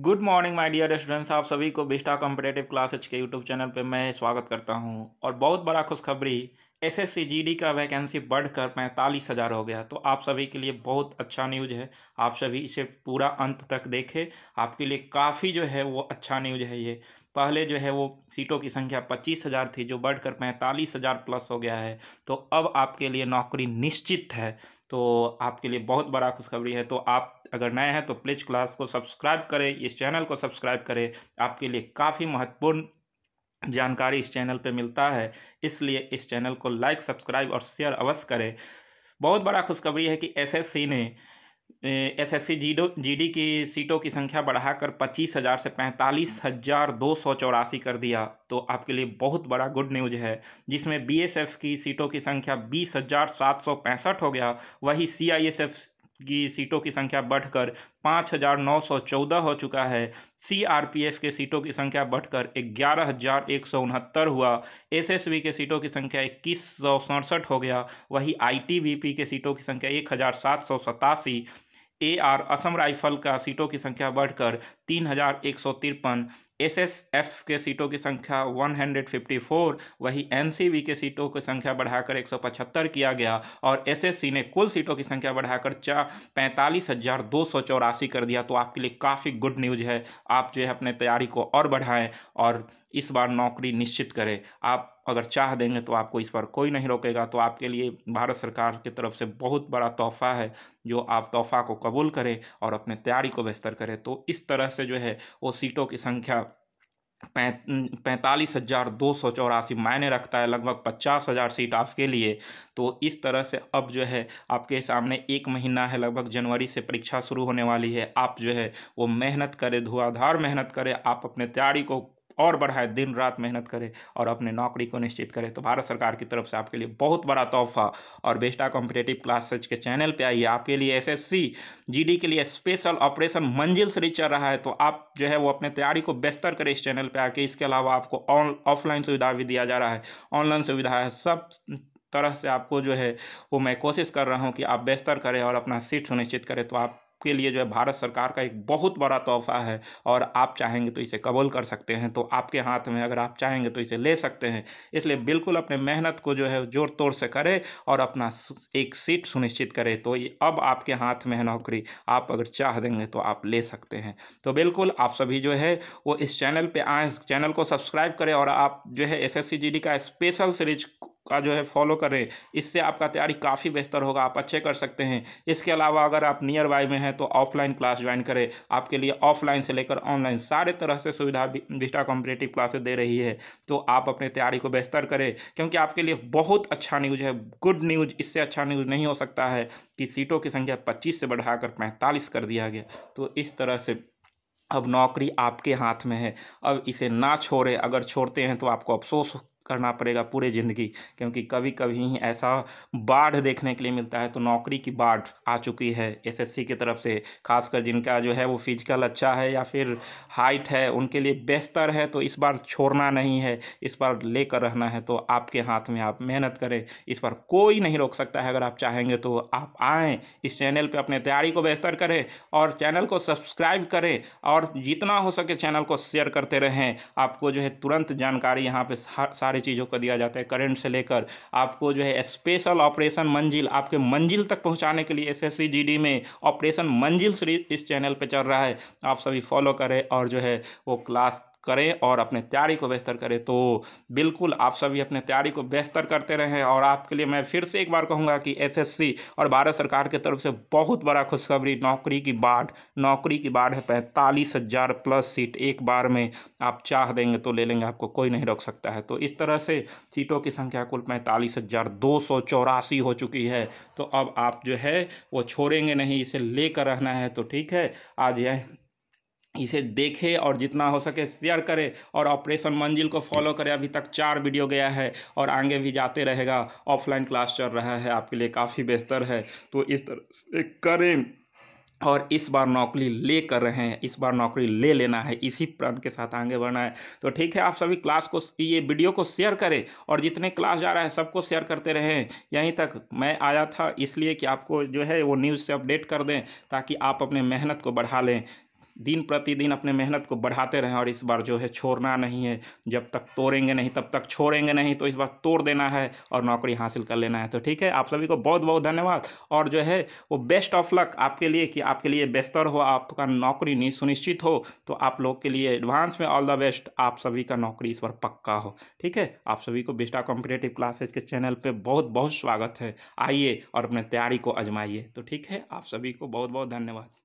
good morning my dear students आप सभी को बिस्टा कॉम्पिटेटिव क्लासेज के यूट्यूब चैनल पर मैं स्वागत करता हूं और बहुत बड़ा खुशखबरी S S C G D का वैकेंसी बढ़कर पैंतालीस हज़ार हो गया तो आप सभी के लिए बहुत अच्छा न्यूज है आप सभी इसे पूरा अंत तक देखें आपके लिए काफ़ी जो है वो अच्छा न्यूज है ये पहले जो है वो सीटों की संख्या पच्चीस हज़ार थी जो बढ़कर पैंतालीस हज़ार प्लस हो गया है तो अब आपके लिए नौकरी निश्चित है तो आपके लिए बहुत बड़ा खुशखबरी है तो आप अगर नए हैं तो प्लीज़ क्लास को सब्सक्राइब करें इस चैनल को सब्सक्राइब करें आपके लिए काफ़ी महत्वपूर्ण जानकारी इस चैनल पे मिलता है इसलिए इस चैनल को लाइक सब्सक्राइब और शेयर अवश्य करें बहुत बड़ा खुशखबरी है कि एसएससी ने एसएससी जीडो जीडी की सीटों की संख्या बढ़ाकर पच्चीस हज़ार से पैंतालीस हज़ार दो सौ चौरासी कर दिया तो आपके लिए बहुत बड़ा गुड न्यूज है जिसमें बीएसएफ की सीटों की संख्या बीस हज़ार सात सौ पैंसठ हो गया वही सीआईएसएफ की सीटों की संख्या बढ़कर पाँच हज़ार नौ सौ चौदह हो चुका है सीआरपीएफ के सीटों की संख्या बढ़कर ग्यारह हज़ार एक सौ उनहत्तर हुआ एसएसबी के सीटों की संख्या इक्कीस सौ सड़सठ हो गया वहीं आईटीबीपी के सीटों की संख्या एक हज़ार सात सौ सतासी ए आर असम राइफल का सीटों की संख्या बढ़कर तीन हज़ार एक सौ तिरपन एसएसएफ के सीटों की संख्या 154 वही एनसीबी के सीटों की संख्या बढ़ाकर 175 किया गया और एसएससी ने कुल सीटों की संख्या बढ़ाकर चा पैंतालीस हज़ार दो सौ चौरासी कर दिया तो आपके लिए काफ़ी गुड न्यूज़ है आप जो है अपने तैयारी को और बढ़ाएं और इस बार नौकरी निश्चित करें आप अगर चाह देंगे तो आपको इस बार कोई नहीं रोकेगा तो आपके लिए भारत सरकार की तरफ से बहुत बड़ा तोहफ़ा है जो आप तोहफ़ा को कबूल करें और अपने तैयारी को बेहतर करें तो इस तरह से जो है वो सीटों की संख्या पैंतालीस हज़ार दो सौ चौरासी मायने रखता है लगभग पचास हज़ार सीट आपके लिए तो इस तरह से अब जो है आपके सामने एक महीना है लगभग जनवरी से परीक्षा शुरू होने वाली है आप जो है वो मेहनत करें धुआधार मेहनत करें आप अपने तैयारी को और बढ़ाए दिन रात मेहनत करे और अपने नौकरी को निश्चित करे तो भारत सरकार की तरफ से आपके लिए बहुत बड़ा तोहफा और बेस्टा कॉम्पिटेटिव क्लास के चैनल पर आइए आपके लिए एस एस के लिए स्पेशल ऑपरेशन मंजिल से चल रहा है तो आप जो है वो अपने तैयारी को बेहतर करें इस चैनल पर आके इसके अलावा आपको ऑन ऑफलाइन सुविधा भी दिया जा रहा है ऑनलाइन सुविधा है सब तरह से आपको जो है वो मैं कोशिश कर रहा हूँ कि आप बेहतर करें और अपना सीट सुनिश्चित करें तो आप के लिए जो है भारत सरकार का एक बहुत बड़ा तोहफा है और आप चाहेंगे तो इसे कबूल कर सकते हैं तो आपके हाथ में अगर आप चाहेंगे तो इसे ले सकते हैं इसलिए बिल्कुल अपने मेहनत को जो है जोर तोड़ से करें और अपना एक सीट सुनिश्चित करें तो ये अब आपके हाथ में है नौकरी आप अगर चाह देंगे तो आप ले सकते हैं तो बिल्कुल आप सभी जो है वो इस चैनल पर आएँ चैनल को सब्सक्राइब करें और आप जो है एस एस का स्पेशल सीरीज का जो है फॉलो करें इससे आपका तैयारी काफ़ी बेहतर होगा आप अच्छे कर सकते हैं इसके अलावा अगर आप नियर बाय में हैं तो ऑफलाइन क्लास ज्वाइन करें आपके लिए ऑफलाइन से लेकर ऑनलाइन सारे तरह से सुविधा विस्टा कॉम्पिटेटिव क्लासेस दे रही है तो आप अपने तैयारी को बेहतर करें क्योंकि आपके लिए बहुत अच्छा न्यूज़ है गुड न्यूज़ इससे अच्छा न्यूज़ नहीं हो सकता है कि सीटों की संख्या पच्चीस से बढ़ाकर पैंतालीस कर दिया गया तो इस तरह से अब नौकरी आपके हाथ में है अब इसे ना छोड़े अगर छोड़ते हैं तो आपको अफसोस करना पड़ेगा पूरे ज़िंदगी क्योंकि कभी कभी ही ऐसा बाढ़ देखने के लिए मिलता है तो नौकरी की बाढ़ आ चुकी है एसएससी की तरफ से खासकर जिनका जो है वो फिजिकल अच्छा है या फिर हाइट है उनके लिए बेहतर है तो इस बार छोड़ना नहीं है इस बार लेकर रहना है तो आपके हाथ में आप मेहनत करें इस बार कोई नहीं रोक सकता है अगर आप चाहेंगे तो आप आएँ इस चैनल पर अपने तैयारी को बेहतर करें और चैनल को सब्सक्राइब करें और जितना हो सके चैनल को शेयर करते रहें आपको जो है तुरंत जानकारी यहाँ पर सारे चीज़ों को दिया जाता है करंट से लेकर आपको जो है स्पेशल ऑपरेशन मंजिल आपके मंजिल तक पहुँचाने के लिए एस एस में ऑपरेशन मंजिल सीरीज इस चैनल पर चल रहा है आप सभी फॉलो करें और जो है वो क्लास करें और अपने तैयारी को बेहतर करें तो बिल्कुल आप सभी अपने तैयारी को बेहतर करते रहें और आपके लिए मैं फिर से एक बार कहूँगा कि एसएससी और भारत सरकार की तरफ से बहुत बड़ा खुशखबरी नौकरी की बाढ़ नौकरी की बाढ़ है पैंतालीस हज़ार प्लस सीट एक बार में आप चाह देंगे तो ले लेंगे आपको कोई नहीं रोक सकता है तो इस तरह से सीटों की संख्या कुल पैंतालीस हज़ार दो सौ चौरासी हो चुकी है तो अब आप जो है वो छोड़ेंगे नहीं इसे लेकर रहना है तो ठीक है आज यह इसे देखे और जितना हो सके शेयर करें और ऑपरेशन मंजिल को फॉलो करें अभी तक चार वीडियो गया है और आगे भी जाते रहेगा ऑफलाइन क्लास चल रहा है आपके लिए काफ़ी बेहतर है तो इस तरह से करें और इस बार नौकरी ले कर रहे हैं इस बार नौकरी ले लेना है इसी प्रण के साथ आगे बढ़ना है तो ठीक है आप सभी क्लास को ये वीडियो को शेयर करें और जितने क्लास जा रहा है सबको शेयर करते रहें यहीं तक मैं आया था इसलिए कि आपको जो है वो न्यूज़ से अपडेट कर दें ताकि आप अपने मेहनत को बढ़ा लें दिन प्रतिदिन अपने मेहनत को बढ़ाते रहें और इस बार जो है छोड़ना नहीं है जब तक तोड़ेंगे नहीं तब तक छोड़ेंगे नहीं तो इस बार तोड़ देना है और नौकरी हासिल कर लेना है तो ठीक है आप सभी को बहुत बहुत धन्यवाद और जो है वो बेस्ट ऑफ लक आपके लिए कि आपके लिए बेहतर हो आपका नौकरी सुनिश्चित हो तो आप लोग के लिए एडवांस में ऑल द बेस्ट आप सभी का नौकरी इस बार पक्का हो ठीक है आप सभी को बिस्टा कॉम्पिटेटिव क्लासेज के चैनल पर बहुत बहुत स्वागत है आइए और अपने तैयारी को आजमाइए तो ठीक है आप सभी को बहुत बहुत धन्यवाद